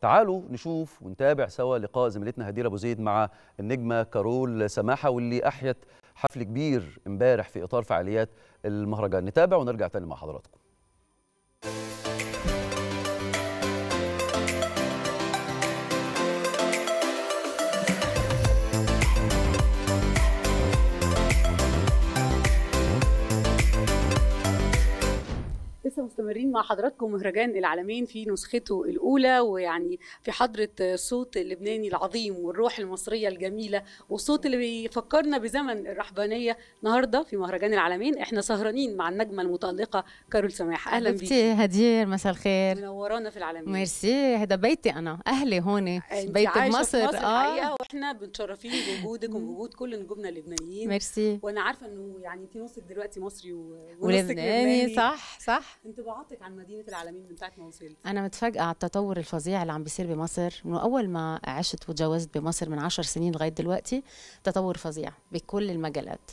تعالوا نشوف ونتابع سوا لقاء زميلتنا هدير ابو زيد مع النجمه كارول سماحه واللي احيت حفل كبير امبارح في اطار فعاليات المهرجان نتابع ونرجع تاني مع حضراتكم لسه مستمرين مع حضراتكم مهرجان العالمين في نسخته الاولى ويعني في حضره الصوت اللبناني العظيم والروح المصريه الجميله والصوت اللي بيفكرنا بزمن الرحبانيه النهارده في مهرجان العالمين احنا سهرانين مع النجمه المتالقه كارول سماح اهلا بيك هدير مساء الخير منورانا في العالمين ميرسي هذا بيتي انا اهلي هون بيت في مصر اه واحنا متشرفين بوجودك وبوجود كل نجومنا اللبنانيين ميرسي وانا عارفه انه يعني انت نصك دلوقتي مصري ونصك لبناني صح صح انطباعاتك عن مدينه العالمين من ساعه ما وصلت انا متفاجئه على التطور الفظيع اللي عم بيصير بمصر من اول ما عشت وتجوزت بمصر من عشر سنين لغايه دلوقتي تطور فظيع بكل المجالات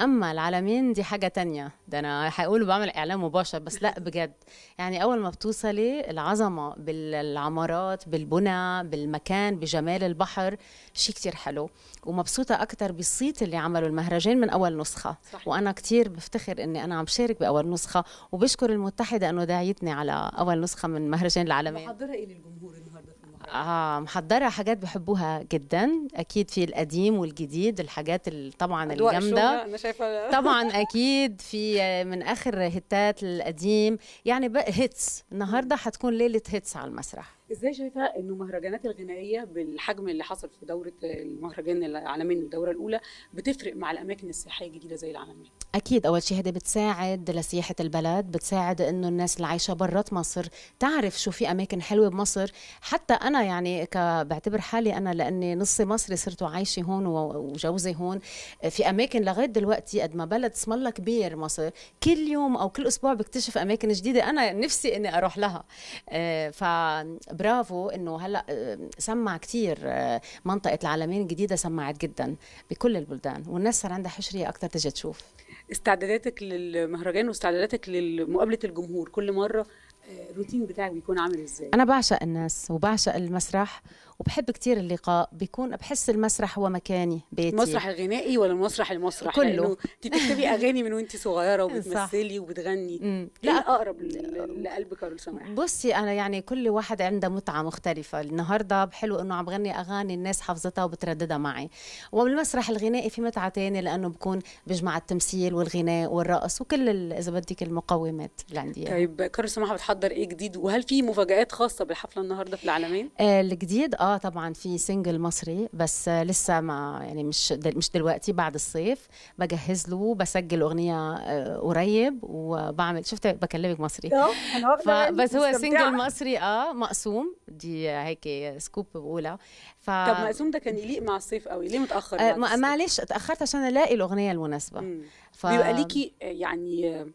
اما العلمين دي حاجه تانية ده انا هقول بعمل اعلان مباشر بس لا بجد يعني اول ما بتوصلي العظمه بالعمارات بالبنى بالمكان بجمال البحر شيء كتير حلو ومبسوطه اكتر بالصيت اللي عملوا المهرجان من اول نسخه صح. وانا كتير بفتخر اني انا عم شارك باول نسخه وبشكر المتحده انه داعيتني على اول نسخه من مهرجان العالمين محضره الى للجمهور النهارده اه محضره حاجات بحبوها جدا اكيد في القديم والجديد الحاجات طبعا الجامده انا شايفه طبعا اكيد في آه، من اخر هتات القديم يعني بقى هيتس النهارده هتكون ليله هيتس على المسرح ازاي شايفه انه مهرجانات الغنائيه بالحجم اللي حصل في دوره المهرجان العالمي الدوره الاولى بتفرق مع الاماكن السياحيه الجديده زي العالميه اكيد اول شيء هذا بتساعد لسياحه البلد بتساعد انه الناس اللي عايشه برات مصر تعرف شو في اماكن حلوه بمصر حتى انا يعني ك... بعتبر حالي انا لاني نصي مصري صرت عايشه هون وجوزي هون في اماكن لغايه دلوقتي قد ما بلد اسم الله كبير مصر كل يوم او كل اسبوع بكتشف اماكن جديده انا نفسي اني اروح لها آه، فبرافو انه هلا آه، سمع كثير آه، منطقه العالمين الجديده سمعت جدا بكل البلدان والناس صار عندها حشريه اكثر تجي تشوف استعداداتك للمهرجان واستعداداتك لمقابله الجمهور كل مره الروتين آه، بتاعك بيكون عامل ازاي؟ انا بعشق الناس وبعشق المسرح وبحب كثير اللقاء بيكون بحس المسرح هو مكاني بيتي المسرح الغنائي ولا المسرح المسرح كله انت بتكتبي اغاني من وانت صغيره وبتمثلي وبتغني إيه لا اقرب لقلب كارل سماح بصي انا يعني كل واحد عنده متعه مختلفه النهارده بحلو انه عم بغني اغاني الناس حافظتها وبترددها معي وبالمسرح الغنائي في متعه ثانيه لانه بكون بجمع التمثيل والغناء والرقص وكل اذا بدك المقومات اللي عندي يعني. طيب كارل سماحه بتحضر ايه جديد وهل في مفاجات خاصه بالحفله النهارده في العالمين آه الجديد آه، اه طبعا في سنجل مصري بس لسه ما يعني مش دل مش دلوقتي بعد الصيف بجهز له بسجل اغنيه آه، قريب وبعمل شفت بكلمك مصري بس هو سنجل مصري اه مقسوم دي هيك سكوب اولى ف... طب مقسوم ده كان يليق مع الصيف قوي ليه متاخر آه معلش اتاخرت عشان الاقي الاغنيه المناسبه ف... بيبقى ليكي آه، يعني آه،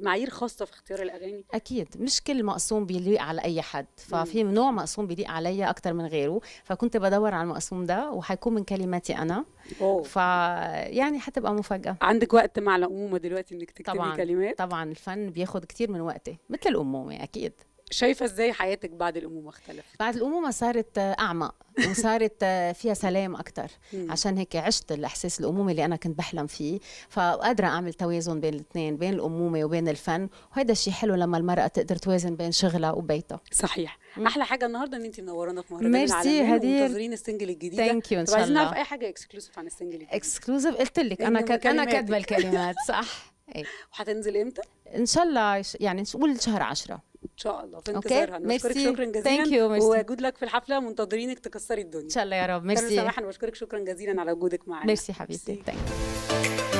معايير خاصه في اختيار الاغاني اكيد مش كل مقسوم بيليق على اي حد ففي نوع مقسوم بيليق عليا اكتر من غيره فكنت بدور على المقسوم ده وهيكون من كلماتي انا أوه. فيعني هتبقى مفاجاه عندك وقت مع الامومه دلوقتي انك تكتبي طبعاً. كلمات طبعا الفن بياخد كتير من وقتي مثل الامومه اكيد شايفه ازاي حياتك بعد الامومه اختلفت بعد الامومه صارت آه، اعمق وصارت آه، فيها سلام اكثر عشان هيك عشت الاحساس الامومه اللي انا كنت بحلم فيه فقادره اعمل توازن بين الاثنين بين الامومه وبين الفن وهذا الشيء حلو لما المراه تقدر توازن بين شغلها وبيتها صحيح مم. احلى حاجه النهارده ان انت منورانا في مهرجان ميرسي هدير منتظرين السنجل الجديد ثانك يو ان شاء الله عايزين نعرف اي حاجه اكسكلوسيف عن السنجل الجديد اكسكلوسيف قلت لك انا انا كاتبه الكلمات صح إيه. وهتنزل امتى ان شاء الله يعني نقول شهر 10 شاء الله في انتظارها اوكي شكرا جزيلا ثانك يو وجود لك في الحفله منتظرينك تكسري الدنيا ان شاء الله يا رب ميرسي سماحه بشكرك شكرا جزيلا على وجودك معانا ميرسي حبيبتي ثانك يو